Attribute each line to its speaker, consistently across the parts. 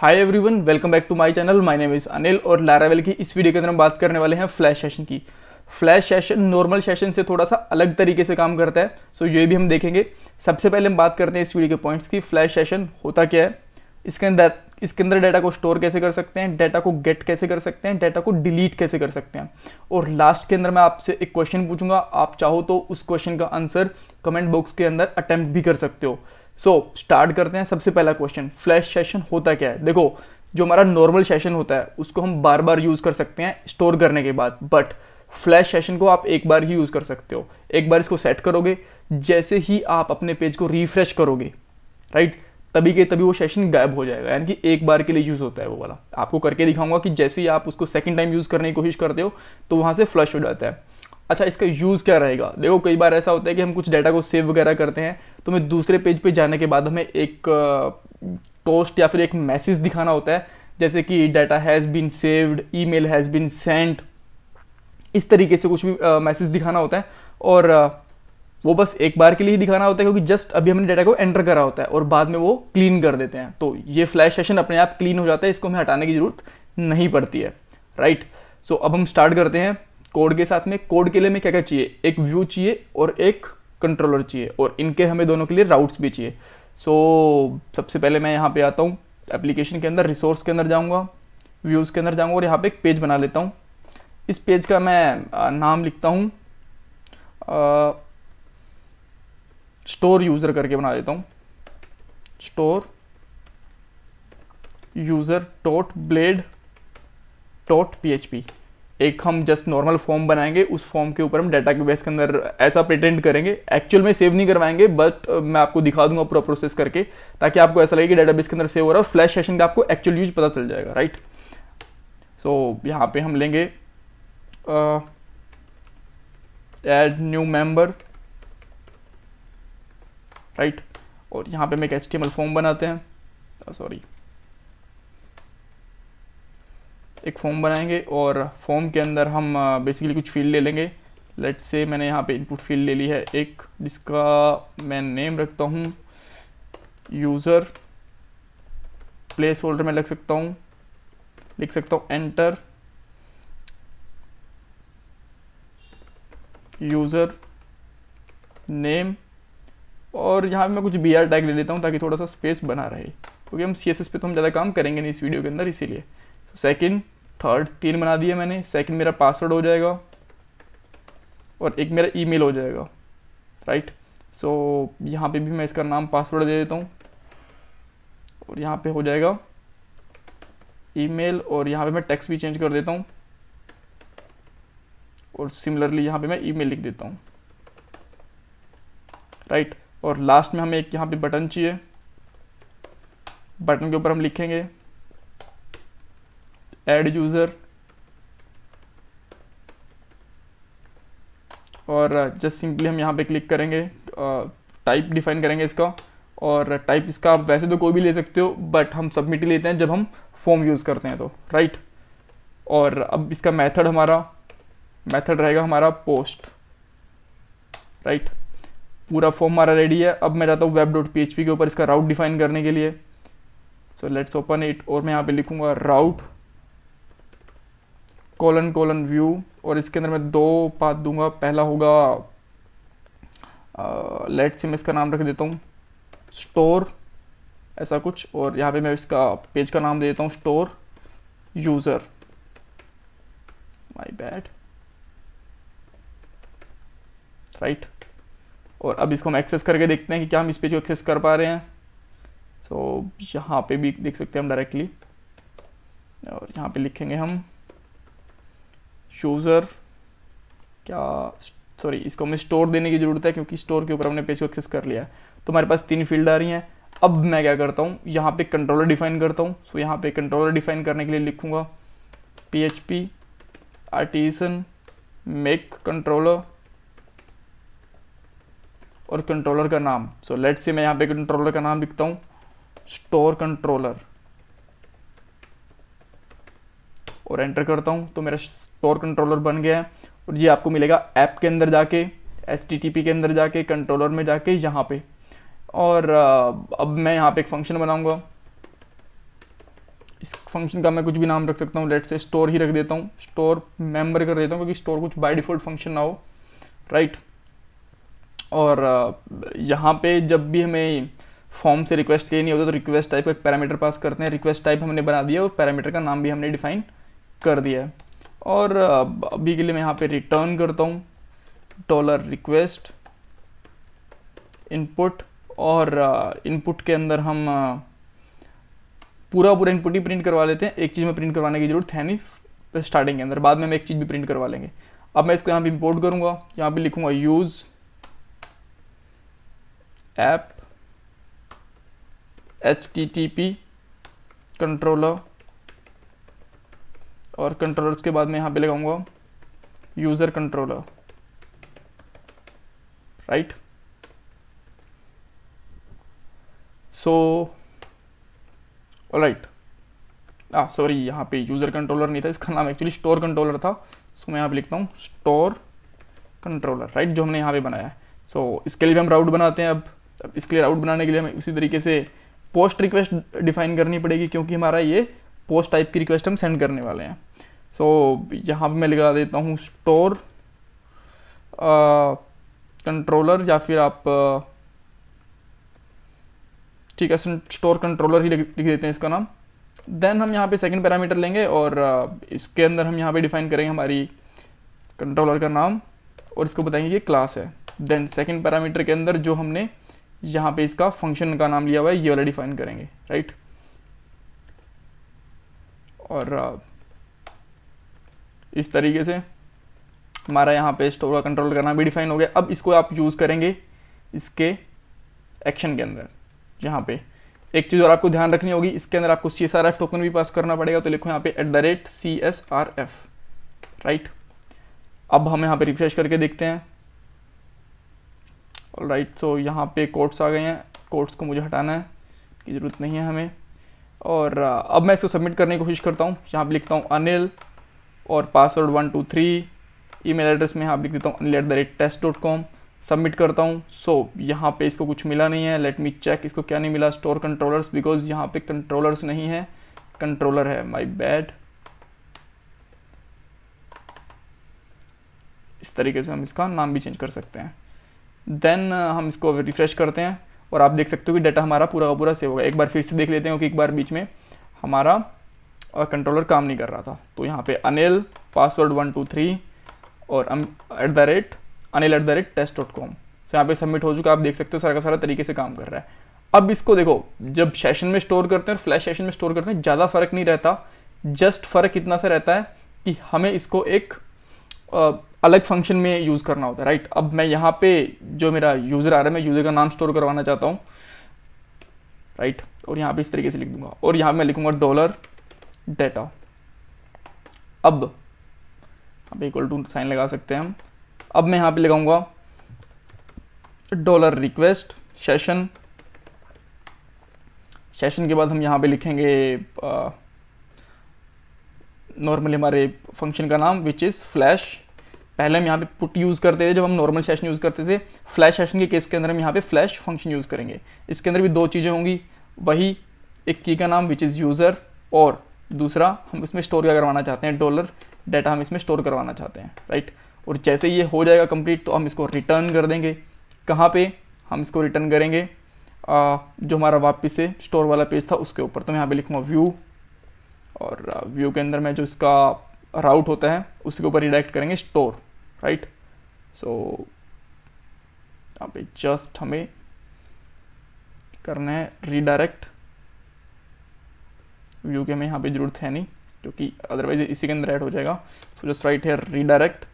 Speaker 1: Hi everyone welcome back to my channel my name is Anil और Laravel की इस video के अंदर हम बात करने वाले हैं फ्लैश सेशन की फ्लैश सेशन नॉर्मल सेशन से थोड़ा सा अलग तरीके से काम करता है सो so, ये भी हम देखेंगे सबसे पहले हम बात करते हैं इस वीडियो के पॉइंट्स की फ्लैश सेशन होता क्या है इसके अंदर इसके अंदर डाटा को स्टोर कैसे कर सकते हैं डाटा को गेट कैसे कर सकते हैं डाटा को डिलीट कैसे कर सकते हैं और लास्ट के अंदर मैं आपसे एक क्वेश्चन पूछूंगा आप चाहो तो उस क्वेश्चन का आंसर कमेंट बॉक्स के अंदर अटैम्प्ट भी कर सकते हो सो so, स्टार्ट करते हैं सबसे पहला क्वेश्चन फ्लैश सेशन होता क्या है देखो जो हमारा नॉर्मल सेशन होता है उसको हम बार बार यूज़ कर सकते हैं स्टोर करने के बाद बट फ्लैश सेशन को आप एक बार ही यूज़ कर सकते हो एक बार इसको सेट करोगे जैसे ही आप अपने पेज को रिफ्रेश करोगे राइट तभी के तभी वो सेशन गायब हो जाएगा यानी कि एक बार के लिए यूज़ होता है वो वाला आपको करके दिखाऊंगा कि जैसे ही आप उसको सेकंड टाइम यूज़ करने की कोशिश करते हो तो वहाँ से फ्लश हो जाता है अच्छा इसका यूज़ क्या रहेगा देखो कई बार ऐसा होता है कि हम कुछ डाटा को सेव वगैरह करते हैं तो हमें दूसरे पेज पे जाने के बाद हमें एक पोस्ट या फिर एक मैसेज दिखाना होता है जैसे कि data has been saved email has been sent इस तरीके से कुछ भी मैसेज दिखाना होता है और वो बस एक बार के लिए ही दिखाना होता है क्योंकि जस्ट अभी हमने डाटा को एंटर करा होता है और बाद में वो क्लीन कर देते हैं तो ये फ्लैश सेशन अपने आप क्लीन हो जाता है इसको हमें हटाने की ज़रूरत नहीं पड़ती है राइट सो so, अब हम स्टार्ट करते हैं कोड के साथ में कोड के लिए हमें क्या क्या चाहिए एक व्यू चाहिए और एक कंट्रोलर चाहिए और इनके हमें दोनों के लिए राउट्स भी चाहिए सो so, सबसे पहले मैं यहाँ पे आता हूँ एप्लीकेशन के अंदर रिसोर्स के अंदर जाऊँगा व्यूज़ के अंदर जाऊँगा और यहाँ पे एक पेज बना लेता हूँ इस पेज का मैं नाम लिखता हूँ स्टोर यूज़र करके बना देता हूँ store user dot blade dot P H P एक हम जस्ट नॉर्मल फॉर्म बनाएंगे उस फॉर्म के ऊपर हम डाटा के बेस के अंदर ऐसा प्रिटेंड करेंगे एक्चुअल में सेव नहीं करवाएंगे बट मैं आपको दिखा दूंगा पूरा प्रोसेस करके ताकि आपको ऐसा लगे कि बेस के अंदर सेव हो रहा है और फ्लैश सेशन का आपको एक्चुअल यूज पता चल जाएगा राइट सो so, यहाँ पे हम लेंगे एड न्यू मेंबर राइट और यहाँ पे हम एक एच फॉर्म बनाते हैं सॉरी uh, एक फॉर्म बनाएंगे और फॉर्म के अंदर हम बेसिकली uh, कुछ फील्ड ले लेंगे लेट्स से मैंने यहाँ पे इनपुट फील्ड ले ली है एक जिसका मैं नेम रखता हूँ यूज़र प्लेस होल्डर में लग सकता हूँ लिख सकता हूँ एंटर यूज़र नेम और यहाँ पे मैं कुछ बी आर टैग ले लेता हूँ ताकि थोड़ा सा स्पेस बना रहे क्योंकि हम सी एस एस पे तो हम ज़्यादा काम करेंगे नहीं इस वीडियो के अंदर इसीलिए सेकंड थर्ड तीन बना दिए मैंने सेकंड मेरा पासवर्ड हो जाएगा और एक मेरा ईमेल हो जाएगा राइट सो so, यहाँ पे भी मैं इसका नाम पासवर्ड दे देता हूँ और यहाँ पे हो जाएगा ईमेल और यहाँ पे मैं टेक्स्ट भी चेंज कर देता हूँ और सिमिलरली यहाँ पे मैं ईमेल लिख देता हूँ राइट right. और लास्ट में हमें एक यहाँ पे बटन चाहिए बटन के ऊपर हम लिखेंगे एड यूज़र और जस्ट uh, सिंपली हम यहाँ पे क्लिक करेंगे टाइप uh, डिफाइन करेंगे इसका और टाइप uh, इसका आप वैसे तो कोई भी ले सकते हो बट हम सबमिट लेते हैं जब हम फॉर्म यूज़ करते हैं तो राइट और अब इसका मेथड हमारा मेथड रहेगा हमारा पोस्ट राइट पूरा फॉर्म हमारा रेडी है अब मैं जाता हूँ वेब डॉट पी के ऊपर इसका राउट डिफाइन करने के लिए सो लेट्स ओपन इट और मैं यहाँ पे लिखूँगा राउट कॉलन कॉलन व्यू और इसके अंदर मैं दो पात दूंगा पहला होगा लेट से मैं इसका नाम रख देता हूँ स्टोर ऐसा कुछ और यहाँ पे मैं इसका पेज का नाम दे देता हूँ store user my bad right और अब इसको हम एक्सेस करके देखते हैं कि क्या हम इस पेज को एक्सेस कर पा रहे हैं सो so, यहाँ पे भी देख सकते हैं हम डायरेक्टली और यहाँ पे लिखेंगे हम चूज़र क्या सॉरी इसको हमें स्टोर देने की ज़रूरत है क्योंकि स्टोर के ऊपर हमने पेज को एक्सेस कर लिया है तो हमारे पास तीन फील्ड आ रही हैं अब मैं क्या करता हूँ यहाँ पे कंट्रोलर डिफाइन करता हूँ सो यहाँ पे कंट्रोलर डिफाइन करने के लिए लिखूँगा P H P artisan make controller और कंट्रोलर का नाम सो लेट से मैं यहाँ पे कंट्रोलर का नाम लिखता हूँ स्टोर कंट्रोलर और एंटर करता हूँ तो मेरा स्टोर कंट्रोलर बन गया है और ये आपको मिलेगा ऐप के अंदर जाके एस के अंदर जाके कंट्रोलर में जाके यहाँ पे और अब मैं यहाँ पे एक फंक्शन बनाऊँगा इस फंक्शन का मैं कुछ भी नाम रख सकता हूँ लेट से स्टोर ही रख देता हूँ स्टोर मेम्बर कर देता हूँ क्योंकि स्टोर कुछ बाय डिफ़ॉल्ट फंक्शन ना हो राइट और यहाँ पे जब भी हमें फॉर्म से रिक्वेस्ट लेनी होती है तो रिक्वेस्ट टाइप का एक पैरामीटर पास करते हैं रिक्वेस्ट टाइप हमने बना दिया और पैरामीटर का नाम भी हमने डिफाइन कर दिया है और अभी के लिए मैं यहाँ पे रिटर्न करता हूँ डॉलर रिक्वेस्ट इनपुट और इनपुट के अंदर हम पूरा पूरा इनपुट ही प्रिंट करवा लेते हैं एक चीज़ में प्रिंट करवाने की ज़रूरत है नहीं स्टार्टिंग के अंदर बाद में हम एक चीज़ भी प्रिंट करवा लेंगे अब मैं इसको यहाँ पे इंपोर्ट करूँगा यहाँ पे लिखूँगा use app H T T P controller और कंट्रोलर्स के बाद में यहाँ पे लगाऊंगा user controller right so right ah sorry यहाँ पे यूज़र कंट्रोलर नहीं था इसका नाम एक्चुअली स्टोर कंट्रोलर था सो so, मैं यहाँ पे लिखता हूँ स्टोर कंट्रोलर राइट जो हमने यहाँ पे बनाया है सो so, इसके लिए भी हम राउट बनाते हैं अब अब इसके लिए राउट बनाने के लिए हमें उसी तरीके से पोस्ट रिक्वेस्ट डिफाइन करनी पड़ेगी क्योंकि हमारा ये पोस्ट टाइप की रिक्वेस्ट हम सेंड करने वाले हैं सो तो so, यहाँ पर मैं लगा देता हूँ स्टोर कंट्रोलर या फिर आप ठीक है स्टोर कंट्रोलर ही लिख देते हैं इसका नाम देन हम यहाँ पे सेकंड पैरामीटर लेंगे और इसके अंदर हम यहाँ पे डिफाइन करेंगे हमारी कंट्रोलर का नाम और इसको बताएंगे ये क्लास है देन सेकंड पैरामीटर के अंदर जो हमने यहाँ पे इसका फंक्शन का नाम लिया हुआ है ये वाला डिफाइन करेंगे राइट और इस तरीके से हमारा यहाँ पे स्टोर का कंट्रोल करना भी डिफाइन हो गया अब इसको आप यूज़ करेंगे इसके एक्शन के अंदर यहाँ पे एक चीज़ और आपको ध्यान रखनी होगी इसके अंदर आपको C S R F token भी पास करना पड़ेगा तो लिखो यहाँ पे at the rate C S R F right अब हम यहाँ पे रिफ्रेश करके देखते हैं और राइट सो यहाँ पे कोड्स आ गए हैं कोड्स को मुझे हटाना है की ज़रूरत नहीं है हमें और uh, अब मैं इसको सबमिट करने की कोशिश करता हूँ यहाँ पर लिखता हूँ अनिल और password one two three email address में यहाँ लिख देता हूँ at the rate test dot com submit करता हूँ सो so, यहाँ पे इसको कुछ मिला नहीं है लेट मी चेक इसको क्या नहीं मिला स्टोर कंट्रोलर्स बिकॉज यहाँ पे कंट्रोलर्स नहीं है कंट्रोलर है माई बैड इस तरीके से हम इसका नाम भी चेंज कर सकते हैं देन uh, हम इसको रिफ्रेश करते हैं और आप देख सकते हो कि डाटा हमारा पूरा का पूरा सेव होगा एक बार फिर से देख लेते हैं कि एक बार बीच में हमारा और कंट्रोलर काम नहीं कर रहा था तो यहाँ पे Anil password one two three और at the rate Anil at the rate test dot com so यहाँ पे सबमिट हो चुका आप देख सकते हो सारा का सारा तरीके से काम कर रहा है अब इसको देखो जब सेशन में स्टोर करते हैं और फ्लैश सेशन में स्टोर करते हैं ज़्यादा फर्क नहीं रहता जस्ट फर्क इतना सा रहता है कि हमें इसको एक आ, अलग फंक्शन में यूज़ करना होता है राइट अब मैं यहाँ पे जो मेरा यूज़र आ रहा है मैं यूज़र का नाम स्टोर करवाना चाहता हूँ राइट और यहाँ पे इस तरीके से लिख दूंगा और यहाँ मैं लिखूंगा डॉलर डेटा अब अब इक्वल टू साइन लगा सकते हैं हम अब मैं यहाँ पे लगाऊंगा डॉलर रिक्वेस्ट सेशन सेशन के बाद हम यहाँ पे लिखेंगे नॉर्मली हमारे फंक्शन का नाम विच इज़ फ्लैश पहले हम यहाँ पे पुट यूज़ करते थे जब हम नॉर्मल सेशन यूज़ करते थे फ्लैश सेशन के केस के अंदर हम यहाँ पे फ्लैश फंक्शन यूज़ करेंगे इसके अंदर भी दो चीज़ें होंगी वही एक की का नाम विच इज़ यूज़र और दूसरा हम इसमें स्टोर क्या करवाना चाहते हैं डॉलर डाटा हम इसमें स्टोर करवाना चाहते हैं राइट और जैसे ये हो जाएगा कंप्लीट तो हम इसको रिटर्न कर देंगे कहाँ पे हम इसको रिटर्न करेंगे आ, जो हमारा वापस से स्टोर वाला पेज था उसके ऊपर तो मैं यहाँ पे लिखूँगा व्यू और व्यू के अंदर मैं जो इसका राउट होता है उसके ऊपर रिडायरेक्ट करेंगे स्टोर राइट सो यहाँ पे जस्ट हमें करना है रिडायरेक्ट व्यू के हमें यहाँ पे जरूरत है नहीं क्योंकि अदरवाइज इसी के अंदर ऐड हो जाएगा सो जस्ट राइट है रीडायरेक्ट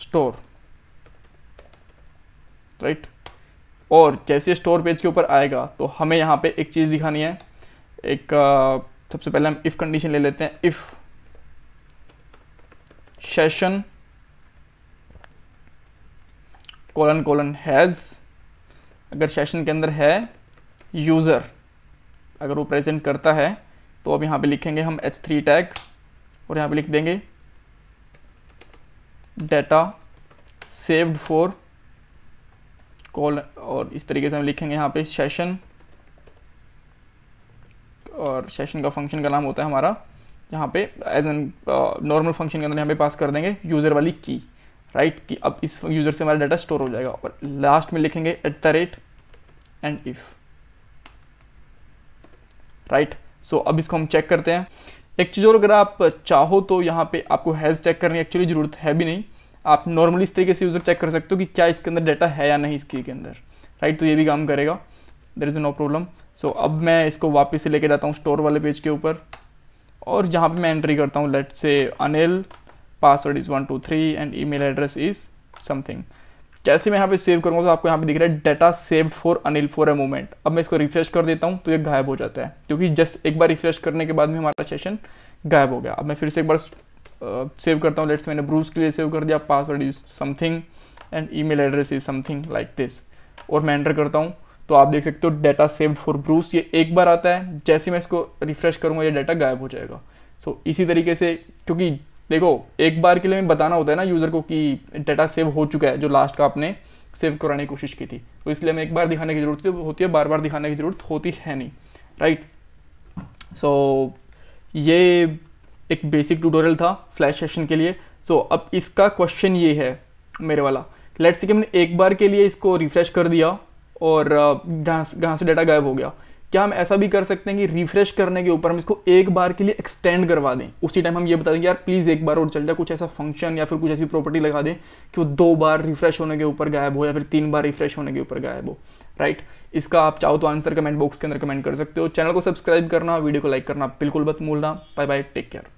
Speaker 1: स्टोर राइट और जैसे स्टोर पेज के ऊपर आएगा तो हमें यहाँ पे एक चीज़ दिखानी है एक सबसे पहले हम इफ़ कंडीशन ले लेते हैं if session colon colon has अगर सेशन के अंदर है यूज़र अगर वो प्रेजेंट करता है तो अब यहाँ पे लिखेंगे हम एच थ्री टैग और यहाँ पे लिख देंगे डेटा सेव्ड फॉर कॉल और इस तरीके से हम लिखेंगे यहाँ पे सेशन और सेशन का फंक्शन का नाम होता है हमारा यहाँ पे एज एन नॉर्मल फंक्शन के अंदर यहाँ पे पास कर देंगे यूज़र वाली की राइट कि अब इस यूज़र से हमारा डाटा स्टोर हो जाएगा और लास्ट में लिखेंगे at the rate end if right so अब इसको हम चेक करते हैं एक चीज़ और अगर आप चाहो तो यहाँ पे आपको हैज़ चेक करने की एक्चुअली ज़रूरत है भी नहीं आप नॉर्मली इस तरीके से यूज़र चेक कर सकते हो कि क्या इसके अंदर डाटा है या नहीं इसके के अंदर राइट तो ये भी काम करेगा there is no problem so अब मैं इसको वापस से लेके जाता हूँ स्टोर वाले पेज के ऊपर और जहाँ पर मैं एंट्री करता हूँ let's say Anil password is one two three and email address is something जैसे मैं यहाँ पे सेव करूँगा तो आपको यहाँ पे दिख रहा है data saved for Anil for a moment अब मैं इसको रिफ्रेश कर देता हूँ तो ये गायब हो जाता है क्योंकि जस्ट एक बार रिफ्रेश करने के बाद में हमारा सेशन गायब हो गया अब मैं फिर से एक बार सेव करता हूँ लेट्स मैंने ब्रूज के लिए सेव कर दिया password is something and e address is something like this और मैं एंटर करता हूँ तो आप देख सकते हो डाटा सेव्ड फॉर ब्रूस ये एक बार आता है जैसे मैं इसको रिफ्रेश करूँगा ये डाटा गायब हो जाएगा सो so, इसी तरीके से क्योंकि देखो एक बार के लिए मैं बताना होता है ना यूज़र को कि डाटा सेव हो चुका है जो लास्ट का आपने सेव कराने की कोशिश की थी तो इसलिए हमें एक बार दिखाने की ज़रूरत होती है बार बार दिखाने की ज़रूरत होती है नहीं राइट सो so, ये एक बेसिक ट्यूटोरियल था फ्लैश सेशन के लिए सो so, अब इसका क्वेश्चन ये है मेरे वाला लेट्स कि हमने एक बार के लिए इसको रिफ्रेश कर दिया और uh, जहाँ से डाटा गायब हो गया क्या हम ऐसा भी कर सकते हैं कि रिफ्रेश करने के ऊपर हम इसको एक बार के लिए एक्सटेंड करवा दें उसी टाइम हम ये बता दें यार प्लीज़ एक बार और चल जाए कुछ ऐसा फंक्शन या फिर कुछ ऐसी प्रॉपर्टी लगा दें कि वो दो बार रिफ्रेश होने के ऊपर गायब हो या फिर तीन बार रिफ्रेश होने के ऊपर गायब हो राइट इसका आप चाहो तो आंसर कमेंट बॉक्स के अंदर कमेंट कर सकते हो चैनल को सब्सक्राइब करना वीडियो को लाइक करना बिल्कुल मत मूलना बाय बाय टेक केयर